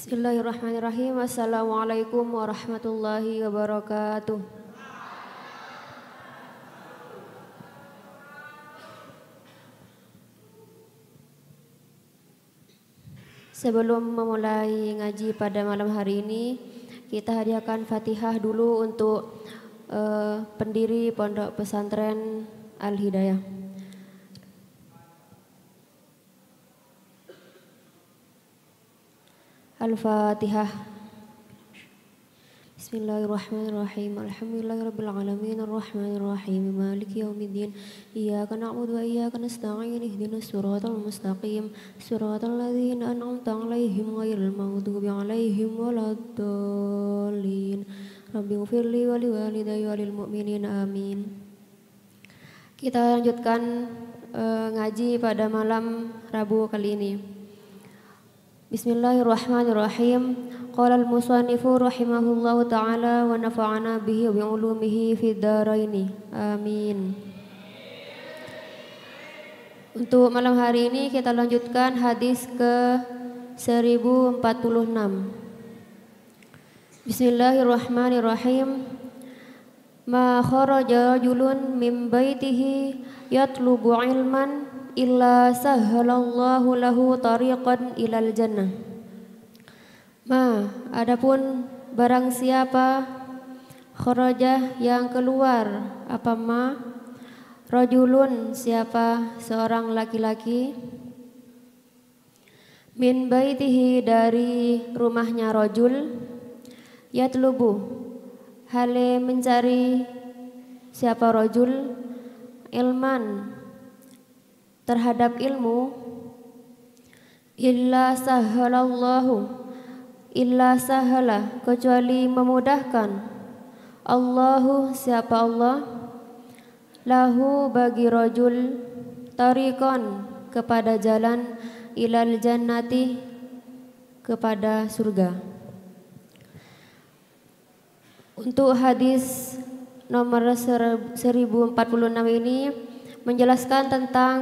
Bismillahirrahmanirrahim. Assalamualaikum warahmatullahi wabarakatuh. Sebelum memulai ngaji pada malam hari ini, kita hadiahkan Fatihah dulu untuk uh, pendiri Pondok Pesantren Al-Hidayah. Al-Fatihah Bismillahirrahmanirrahim Alhamdulillahirrabbilalamin Ar-Rahmanirrahim Maliki yaumiddin Iyaka na'budu wa iyaka nasta'in Ihdina surat al-mustaqim Surat al-lazina an'amta alayhim Ghairil maghdubi alayhim Waladdallin Rabbi ufirli wa liwalidayu Alil mu'minin amin Kita lanjutkan eh, ngaji pada malam Rabu kali ini Bismillahirrahmanirrahim. Qala al-musannifu rahimahullahu taala wa nafa'ana bihi wa bi'ulumihi fi fid Amin. Untuk malam hari ini kita lanjutkan hadis ke 1046. Bismillahirrahmanirrahim. Ma kharaja julun min baitihi yatlubu ilman illa Sahalallahu lahu tariqan ilal jannah. Ma, adapun barang siapa kharajah yang keluar apa ma rajulun siapa seorang laki-laki min baitihi dari rumahnya rajul yatlubu hale mencari siapa rajul ilman terhadap ilmu illa sahalallahu illa sahala kecuali memudahkan Allahu siapa Allah lahu bagi rojul tarikon kepada jalan ilal jannati kepada surga untuk hadis nomor 1046 ini menjelaskan tentang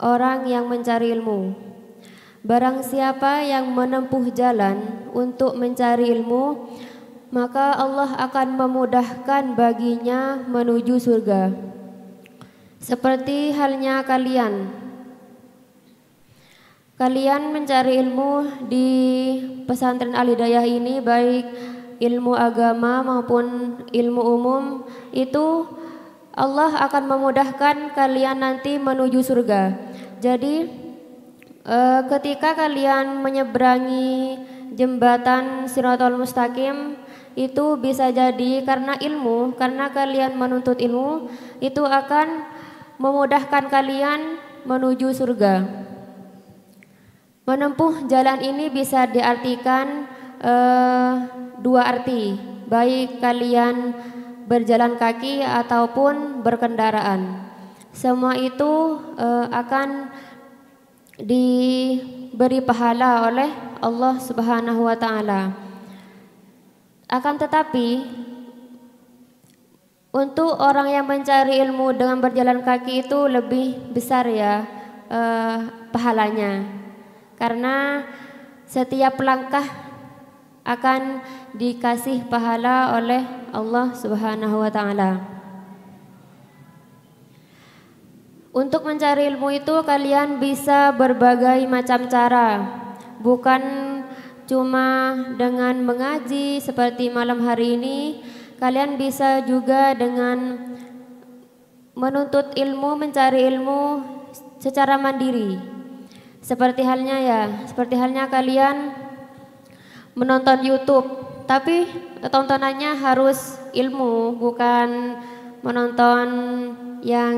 orang yang mencari ilmu. Barang siapa yang menempuh jalan untuk mencari ilmu, maka Allah akan memudahkan baginya menuju surga. Seperti halnya kalian. Kalian mencari ilmu di pesantren Alidayah ini baik ilmu agama maupun ilmu umum itu Allah akan memudahkan kalian nanti menuju surga. Jadi uh, ketika kalian menyeberangi jembatan Siratul Mustaqim itu bisa jadi karena ilmu, karena kalian menuntut ilmu itu akan memudahkan kalian menuju surga. Menempuh jalan ini bisa diartikan uh, dua arti, baik kalian berjalan kaki ataupun berkendaraan. Semua itu uh, akan diberi pahala oleh Allah Subhanahu wa taala. Akan tetapi untuk orang yang mencari ilmu dengan berjalan kaki itu lebih besar ya uh, pahalanya. Karena setiap langkah akan dikasih pahala oleh Allah Subhanahu wa taala. Untuk mencari ilmu itu kalian bisa berbagai macam cara. Bukan cuma dengan mengaji seperti malam hari ini, kalian bisa juga dengan menuntut ilmu, mencari ilmu secara mandiri. Seperti halnya ya, seperti halnya kalian menonton YouTube, tapi tontonannya harus ilmu, bukan menonton yang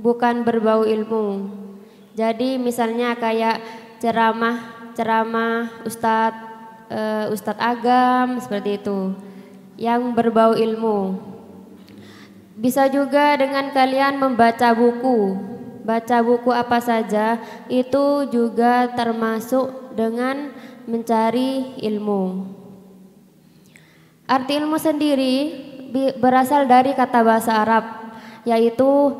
bukan berbau ilmu. Jadi misalnya kayak ceramah ceramah Ustad uh, Ustad Agam seperti itu yang berbau ilmu. Bisa juga dengan kalian membaca buku. Baca buku apa saja itu juga termasuk dengan mencari ilmu. Arti ilmu sendiri berasal dari kata bahasa Arab, yaitu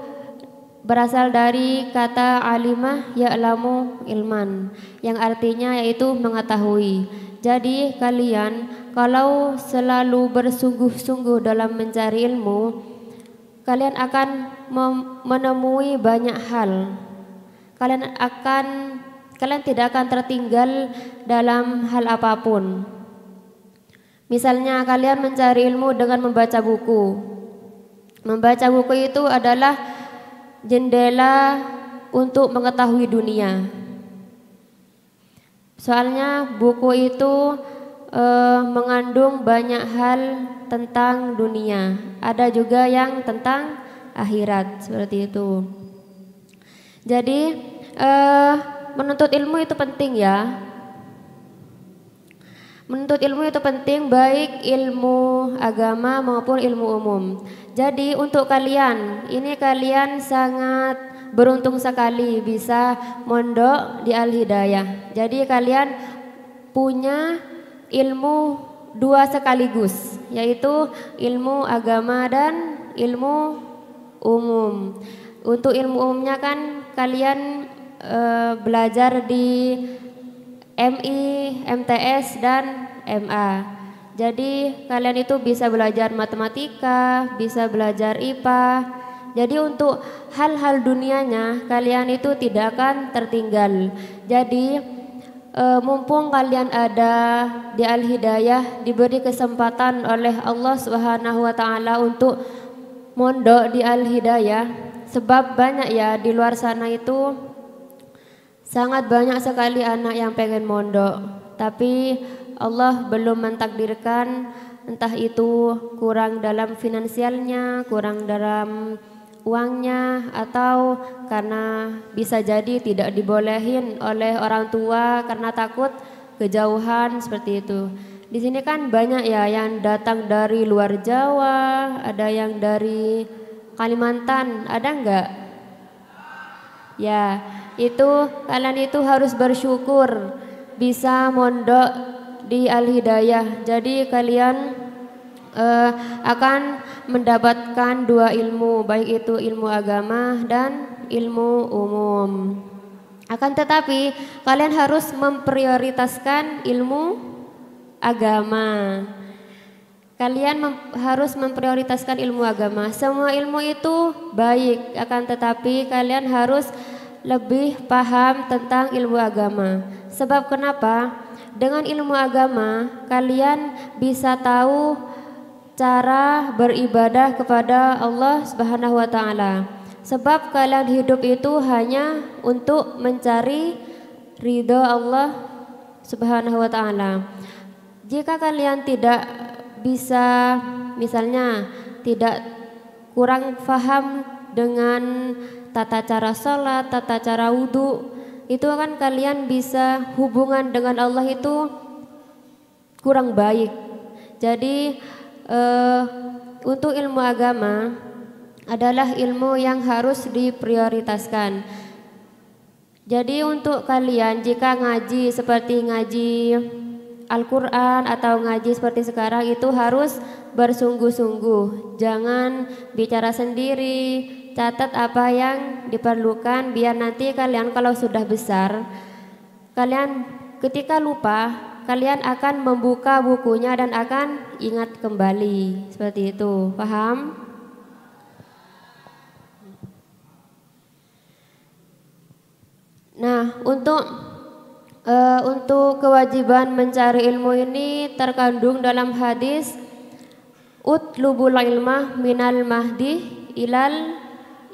berasal dari kata alimah ya'lamu ilman, yang artinya yaitu mengetahui. Jadi kalian kalau selalu bersungguh-sungguh dalam mencari ilmu, kalian akan menemui banyak hal. Kalian akan Kalian tidak akan tertinggal dalam hal apapun. Misalnya kalian mencari ilmu dengan membaca buku. Membaca buku itu adalah jendela untuk mengetahui dunia. Soalnya buku itu e, mengandung banyak hal tentang dunia. Ada juga yang tentang akhirat seperti itu. Jadi eh, menuntut ilmu itu penting ya. Menuntut ilmu itu penting baik ilmu agama maupun ilmu umum. Jadi untuk kalian, ini kalian sangat beruntung sekali bisa mondok di Al Hidayah. Jadi kalian punya ilmu dua sekaligus, yaitu ilmu agama dan ilmu umum. Untuk ilmu umumnya kan kalian uh, belajar di MI, MTS dan MA. Jadi kalian itu bisa belajar matematika, bisa belajar IPA. Jadi untuk hal-hal dunianya kalian itu tidak akan tertinggal. Jadi e, mumpung kalian ada di Al Hidayah diberi kesempatan oleh Allah Subhanahu wa taala untuk mondok di Al Hidayah sebab banyak ya di luar sana itu Sangat banyak sekali anak yang pengen mondok, tapi Allah belum mentakdirkan entah itu kurang dalam finansialnya, kurang dalam uangnya atau karena bisa jadi tidak dibolehin oleh orang tua karena takut kejauhan seperti itu. Di sini kan banyak ya yang datang dari luar Jawa, ada yang dari Kalimantan, ada enggak? Ya, itu kalian itu harus bersyukur bisa mondok di Al Hidayah. Jadi kalian uh, akan mendapatkan dua ilmu, baik itu ilmu agama dan ilmu umum. Akan tetapi kalian harus memprioritaskan ilmu agama. Kalian mem harus memprioritaskan ilmu agama. Semua ilmu itu baik, akan tetapi kalian harus lebih paham tentang ilmu agama. Sebab kenapa? Dengan ilmu agama kalian bisa tahu cara beribadah kepada Allah Subhanahu wa taala. Sebab kalian hidup itu hanya untuk mencari ridho Allah Subhanahu wa taala. Jika kalian tidak bisa misalnya tidak kurang paham dengan tata cara sholat, tata cara wudhu itu kan kalian bisa hubungan dengan Allah itu kurang baik. Jadi uh, untuk ilmu agama adalah ilmu yang harus diprioritaskan. Jadi untuk kalian jika ngaji seperti ngaji Al-Quran atau ngaji seperti sekarang itu harus bersungguh-sungguh. Jangan bicara sendiri, Catat apa yang diperlukan biar nanti kalian kalau sudah besar kalian ketika lupa kalian akan membuka bukunya dan akan ingat kembali seperti itu. Paham? Nah, untuk uh, untuk kewajiban mencari ilmu ini terkandung dalam hadis utlubul ilmah minal mahdi ilal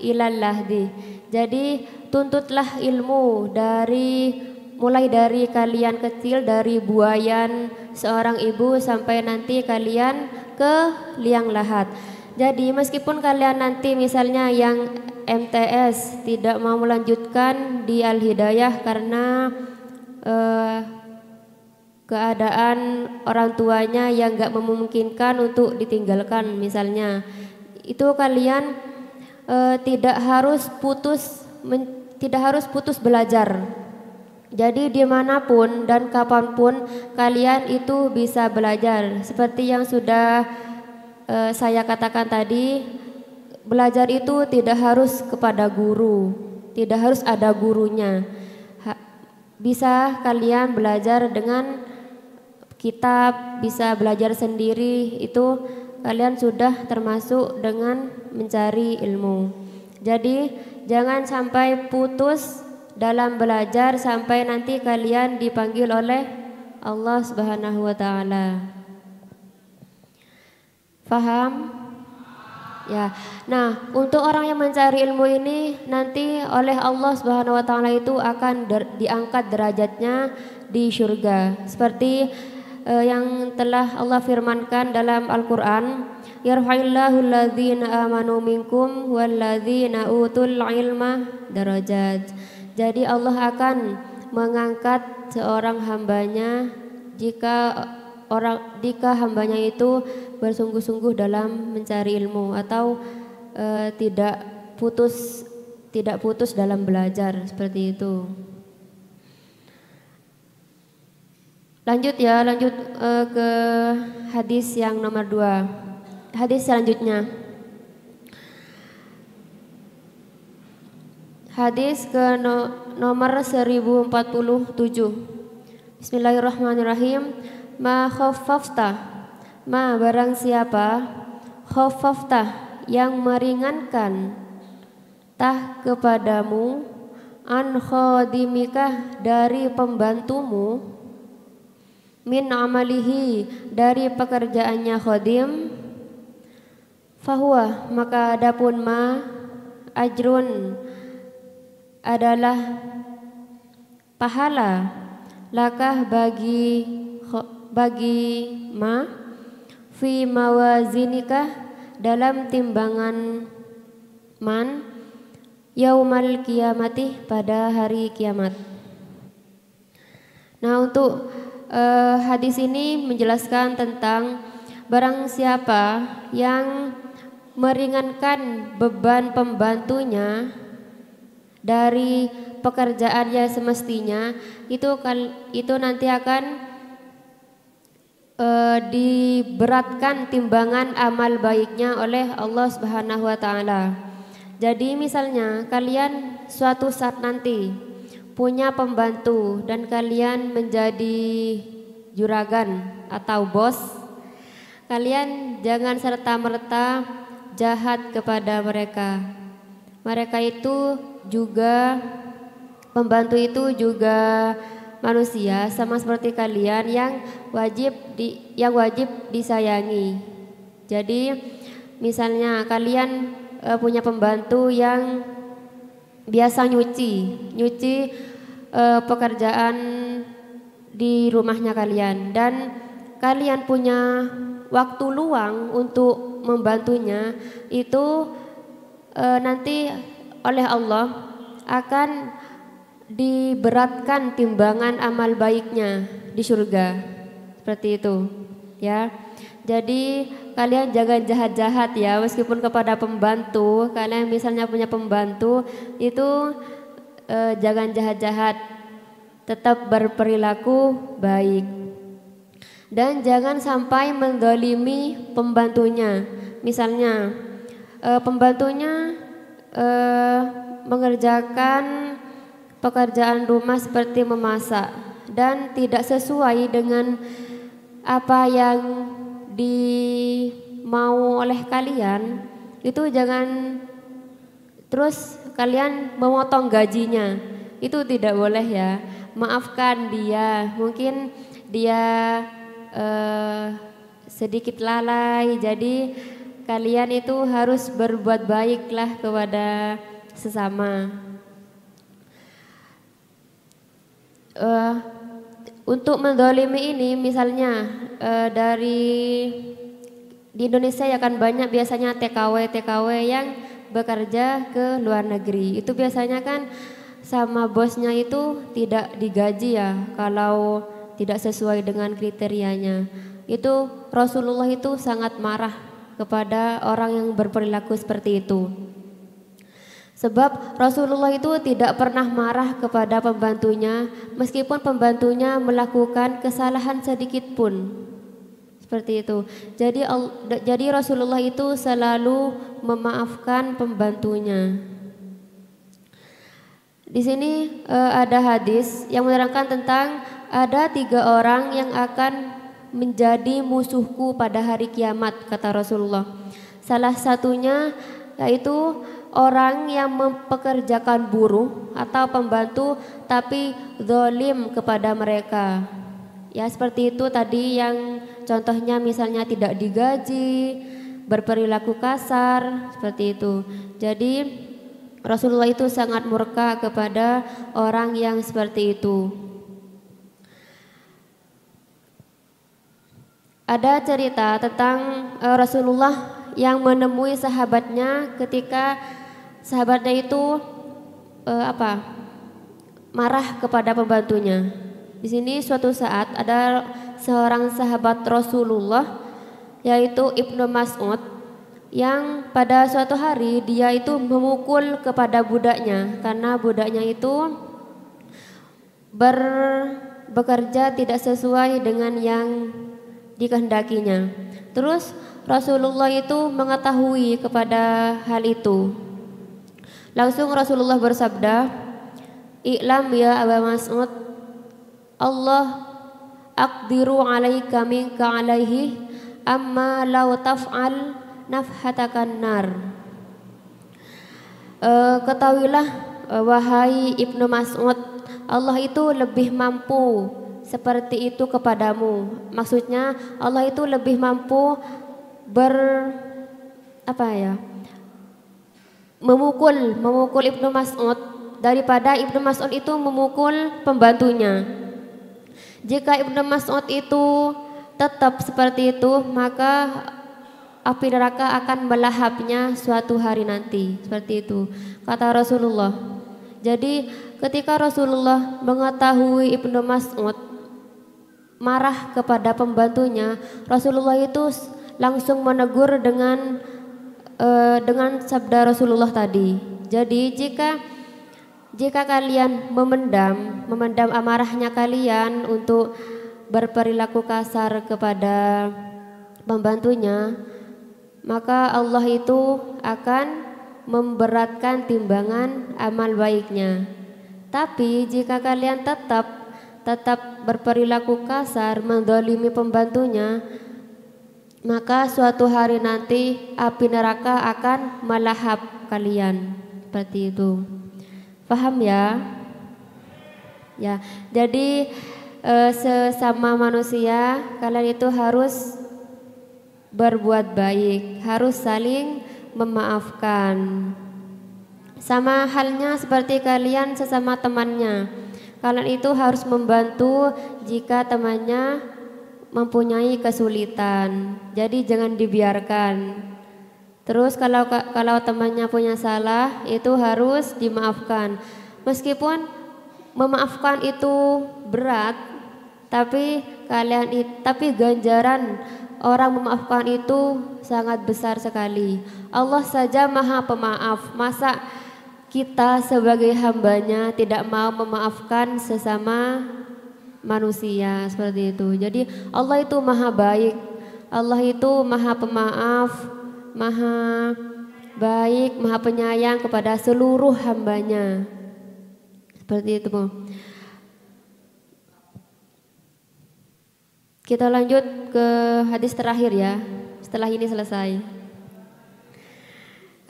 ilal di, Jadi tuntutlah ilmu dari mulai dari kalian kecil dari buayan seorang ibu sampai nanti kalian ke liang lahat. Jadi meskipun kalian nanti misalnya yang MTS tidak mau melanjutkan di Al Hidayah karena eh, keadaan orang tuanya yang nggak memungkinkan untuk ditinggalkan misalnya itu kalian e, tidak harus putus men, tidak harus putus belajar. Jadi dimanapun dan kapanpun kalian itu bisa belajar. Seperti yang sudah e, saya katakan tadi, belajar itu tidak harus kepada guru, tidak harus ada gurunya. Ha, bisa kalian belajar dengan kita bisa belajar sendiri, itu kalian sudah termasuk dengan mencari ilmu. Jadi jangan sampai putus dalam belajar sampai nanti kalian dipanggil oleh Allah Subhanahu wa taala. Faham? Ya. Nah, untuk orang yang mencari ilmu ini nanti oleh Allah Subhanahu wa taala itu akan diangkat derajatnya di surga. Seperti eh, yang telah Allah firmankan dalam Al-Qur'an yarfa'illahu alladhina amanu minkum walladhina utul ilma darajat jadi Allah akan mengangkat seorang hambanya jika orang jika hambanya itu bersungguh-sungguh dalam mencari ilmu atau e, tidak putus tidak putus dalam belajar seperti itu. Lanjut ya, lanjut e, ke hadis yang nomor dua. Hadis selanjutnya. Hadis ke no, nomor 1047. Bismillahirrahmanirrahim. Ma khaffafta. Ma barang siapa? Khaffafta yang meringankan tah kepadamu an khadimikah dari pembantumu min amalihi dari pekerjaannya khodim Fahuwa maka adapun ma ajrun adalah pahala lakah bagi bagi ma fi mawazinikah dalam timbangan man yaumal kiamati pada hari kiamat. Nah, untuk eh, hadis ini menjelaskan tentang barang siapa yang meringankan beban pembantunya dari pekerjaan yang semestinya itu kan itu nanti akan e, diberatkan timbangan amal baiknya oleh Allah Subhanahu wa taala. Jadi misalnya kalian suatu saat nanti punya pembantu dan kalian menjadi juragan atau bos, kalian jangan serta-merta jahat kepada mereka. Mereka itu juga pembantu itu juga manusia sama seperti kalian yang wajib di yang wajib disayangi. Jadi misalnya kalian e, punya pembantu yang biasa nyuci, nyuci e, pekerjaan di rumahnya kalian dan kalian punya waktu luang untuk membantunya itu e, nanti oleh Allah akan diberatkan timbangan amal baiknya di surga seperti itu ya jadi kalian jangan jahat-jahat ya meskipun kepada pembantu kalian misalnya punya pembantu itu e, jangan jahat-jahat tetap berperilaku baik dan jangan sampai mendolimi pembantunya. Misalnya, e, pembantunya e, mengerjakan pekerjaan rumah seperti memasak dan tidak sesuai dengan apa yang di mau oleh kalian itu jangan terus kalian memotong gajinya itu tidak boleh ya maafkan dia mungkin dia Eh, sedikit lalai. Jadi kalian itu harus berbuat baiklah kepada sesama. Uh, untuk mendolimi ini misalnya uh, dari di Indonesia ya kan banyak biasanya TKW TKW yang bekerja ke luar negeri itu biasanya kan sama bosnya itu tidak digaji ya kalau tidak sesuai dengan kriterianya. Itu Rasulullah itu sangat marah kepada orang yang berperilaku seperti itu. Sebab Rasulullah itu tidak pernah marah kepada pembantunya meskipun pembantunya melakukan kesalahan sedikit pun. Seperti itu. Jadi jadi Rasulullah itu selalu memaafkan pembantunya. Di sini uh, ada hadis yang menerangkan tentang ada tiga orang yang akan menjadi musuhku pada hari kiamat kata Rasulullah. Salah satunya yaitu orang yang mempekerjakan buruh atau pembantu tapi zolim kepada mereka. Ya seperti itu tadi yang contohnya misalnya tidak digaji, berperilaku kasar seperti itu. Jadi Rasulullah itu sangat murka kepada orang yang seperti itu. Ada cerita tentang eh, Rasulullah yang menemui sahabatnya ketika sahabatnya itu eh, apa? marah kepada pembantunya. Di sini suatu saat ada seorang sahabat Rasulullah yaitu Ibnu Mas'ud yang pada suatu hari dia itu memukul kepada budaknya karena budaknya itu ber, bekerja tidak sesuai dengan yang dikehendakinya. Terus Rasulullah itu mengetahui kepada hal itu. Langsung Rasulullah bersabda, "Iklam ya Abu Mas'ud, Allah aqdiru alaika minka alaihi amma law taf'al nafhatakan nar. E, ketahuilah e, wahai Ibnu Mas'ud, Allah itu lebih mampu seperti itu kepadamu. Maksudnya Allah itu lebih mampu ber apa ya? memukul memukul Ibnu Mas'ud daripada Ibnu Mas'ud itu memukul pembantunya. Jika Ibnu Mas'ud itu tetap seperti itu, maka api neraka akan melahapnya suatu hari nanti. Seperti itu kata Rasulullah. Jadi ketika Rasulullah mengetahui Ibnu Mas'ud marah kepada pembantunya, Rasulullah itu langsung menegur dengan uh, dengan sabda Rasulullah tadi. Jadi jika jika kalian memendam, memendam amarahnya kalian untuk berperilaku kasar kepada pembantunya, maka Allah itu akan memberatkan timbangan amal baiknya. Tapi jika kalian tetap tetap berperilaku kasar mendolimi pembantunya, maka suatu hari nanti api neraka akan melahap kalian. Seperti itu. Paham ya? Ya. Jadi eh, sesama manusia kalian itu harus berbuat baik, harus saling memaafkan. Sama halnya seperti kalian sesama temannya. Kalian itu harus membantu jika temannya mempunyai kesulitan. Jadi jangan dibiarkan. Terus kalau kalau temannya punya salah itu harus dimaafkan. Meskipun memaafkan itu berat, tapi kalian tapi ganjaran Orang memaafkan itu sangat besar sekali. Allah saja maha pemaaf. Masa kita sebagai hambanya tidak mau memaafkan sesama manusia seperti itu. Jadi Allah itu maha baik. Allah itu maha pemaaf, maha baik, maha penyayang kepada seluruh hambanya. Seperti itu. Bu. Kita lanjut ke hadis terakhir ya, setelah ini selesai.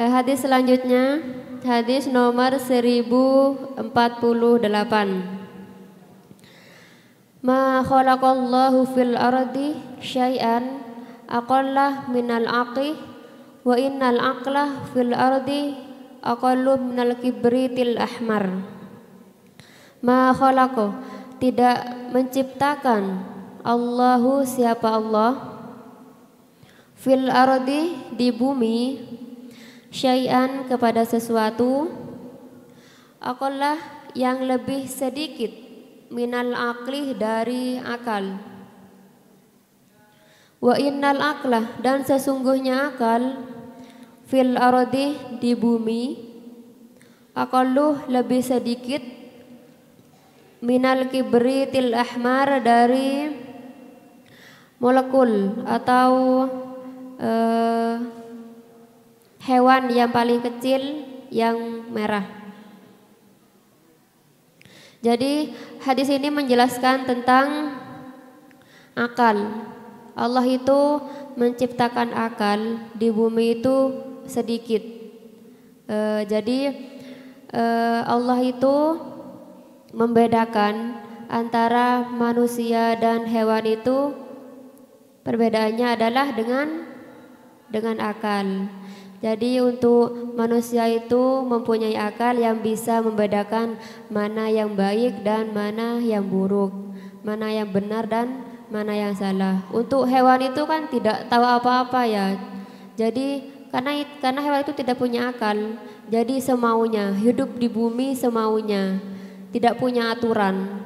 Eh, hadis selanjutnya, hadis nomor 1048. Ma khalaqallahu fil ardi syai'an aqallah minal aqih wa innal aqlah fil ardi aqallu minal kibritil ahmar. Ma khalaqo tidak menciptakan Allahu siapa Allah fil ardi di bumi syai'an kepada sesuatu akallah yang lebih sedikit minal akli dari akal wa innal aklah dan sesungguhnya akal fil ardi di bumi akalluh lebih sedikit minal kibritil ahmar dari molekul atau uh, hewan yang paling kecil yang merah. Jadi hadis ini menjelaskan tentang akal. Allah itu menciptakan akal di bumi itu sedikit. E, jadi e, Allah itu membedakan antara manusia dan hewan itu Perbedaannya adalah dengan dengan akal. Jadi untuk manusia itu mempunyai akal yang bisa membedakan mana yang baik dan mana yang buruk, mana yang benar dan mana yang salah. Untuk hewan itu kan tidak tahu apa-apa ya. Jadi karena karena hewan itu tidak punya akal, jadi semaunya hidup di bumi semaunya, tidak punya aturan.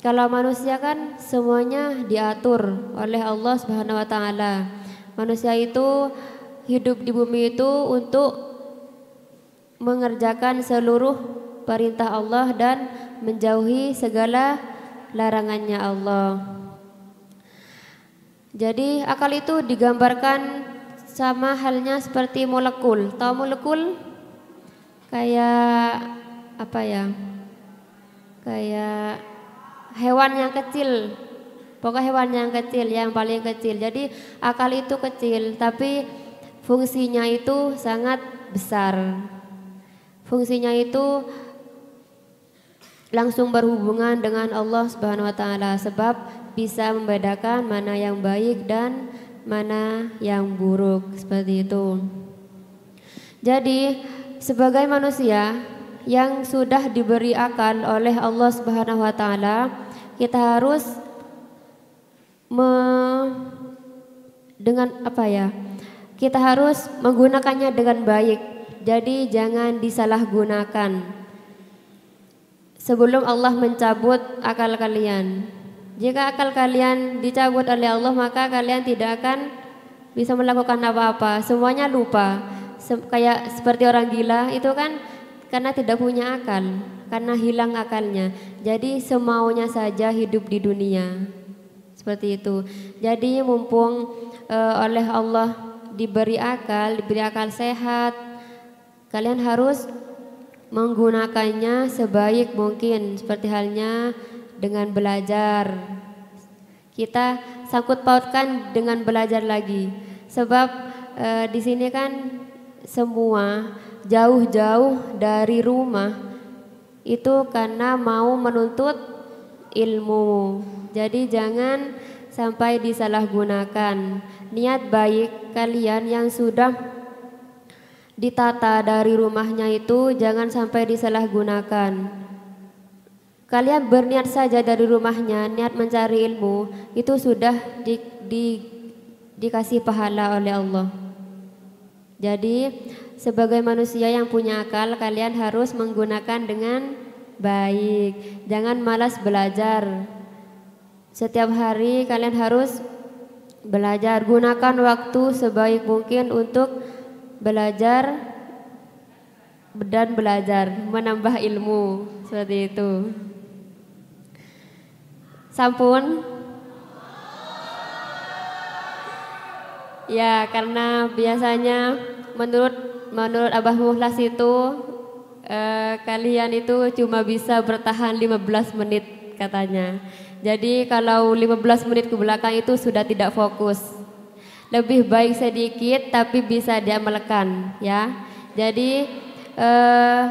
Kalau manusia kan semuanya diatur oleh Allah Subhanahu wa taala. Manusia itu hidup di bumi itu untuk mengerjakan seluruh perintah Allah dan menjauhi segala larangannya Allah. Jadi akal itu digambarkan sama halnya seperti molekul. Tahu molekul? Kayak apa ya? Kayak hewan yang kecil. Pokoknya hewan yang kecil, yang paling kecil. Jadi akal itu kecil, tapi fungsinya itu sangat besar. Fungsinya itu langsung berhubungan dengan Allah Subhanahu wa taala sebab bisa membedakan mana yang baik dan mana yang buruk seperti itu. Jadi sebagai manusia yang sudah diberi akan oleh Allah Subhanahu wa taala, kita harus me, dengan apa ya? Kita harus menggunakannya dengan baik. Jadi jangan disalahgunakan. Sebelum Allah mencabut akal kalian. Jika akal kalian dicabut oleh Allah maka kalian tidak akan bisa melakukan apa-apa. Semuanya lupa. Sem kayak seperti orang gila itu kan karena tidak punya akal, karena hilang akalnya. Jadi semaunya saja hidup di dunia. Seperti itu. Jadi mumpung e, oleh Allah diberi akal, diberi akal sehat, kalian harus menggunakannya sebaik mungkin seperti halnya dengan belajar. Kita sangkut pautkan dengan belajar lagi. Sebab e, di sini kan semua jauh-jauh dari rumah itu karena mau menuntut ilmu. Jadi jangan sampai disalahgunakan. Niat baik kalian yang sudah ditata dari rumahnya itu jangan sampai disalahgunakan. Kalian berniat saja dari rumahnya, niat mencari ilmu, itu sudah di, di, dikasih pahala oleh Allah. Jadi sebagai manusia yang punya akal, kalian harus menggunakan dengan baik. Jangan malas belajar. Setiap hari kalian harus belajar. Gunakan waktu sebaik mungkin untuk belajar dan belajar, menambah ilmu seperti itu. Sampun. Ya, karena biasanya menurut menurut Abah Muhlas itu eh, kalian itu cuma bisa bertahan 15 menit katanya. Jadi kalau 15 menit ke belakang itu sudah tidak fokus. Lebih baik sedikit tapi bisa diamalkan ya. Jadi eh,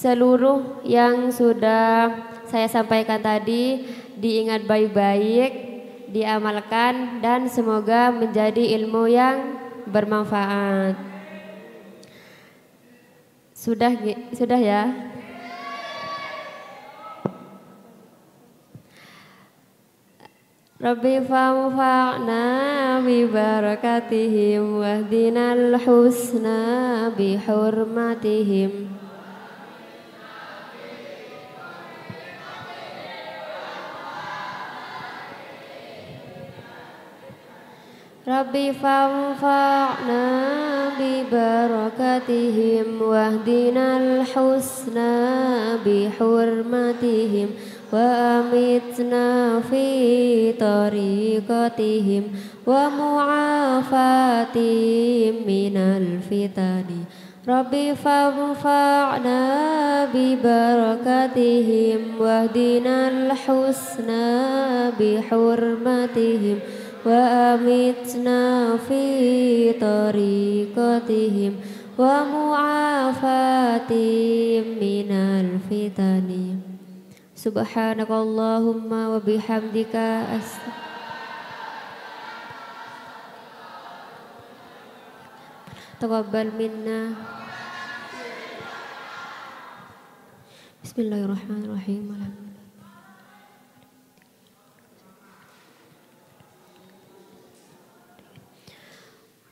seluruh yang sudah saya sampaikan tadi diingat baik-baik, diamalkan dan semoga menjadi ilmu yang bermanfaat. Sudah sudah ya. Rabbi fanfa'na bi barakatihim wahdinal husna bi hurmatihim. ربي فانفعنا ببركتهم واهدنا الحسنى بحرمتهم وأمتنا في طريقتهم ومعافاتهم من الفتن ربي فانفعنا ببركتهم واهدنا الحسنى بحرمتهم wa amitna fi tariqatihim wa mu'afatim minal fitani subhanakallahumma wa bihamdika taqabbal minna bismillahirrahmanirrahim alhamdulillah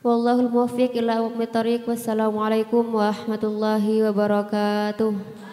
Wallahul muwaffiq ila aqwamit wa Wassalamualaikum warahmatullahi wabarakatuh.